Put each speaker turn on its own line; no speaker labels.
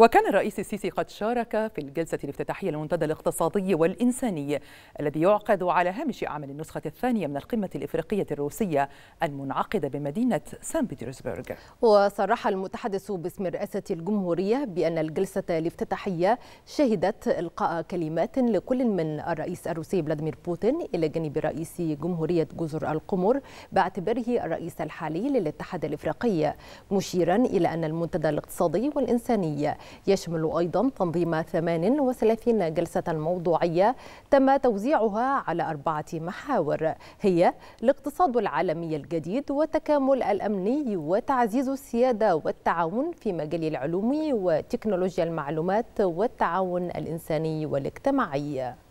وكان الرئيس السيسي قد شارك في الجلسة الافتتاحية للمنتدى الاقتصادي والإنساني الذي يعقد على هامش أعمال النسخة الثانية من القمة الإفريقية الروسية المنعقدة بمدينة سان بيترسبرغ
وصرح المتحدث باسم رئاسة الجمهورية بأن الجلسة الافتتاحية شهدت إلقاء كلمات لكل من الرئيس الروسي فلاديمير بوتين إلى جانب رئيس جمهورية جزر القمر باعتباره الرئيس الحالي للاتحاد الإفريقي مشيرا إلى أن المنتدى الاقتصادي والإنساني يشمل أيضا تنظيم 38 جلسة موضوعية تم توزيعها على أربعة محاور هي الاقتصاد العالمي الجديد والتكامل الأمني وتعزيز السيادة والتعاون في مجال العلوم وتكنولوجيا المعلومات والتعاون الإنساني والاجتماعي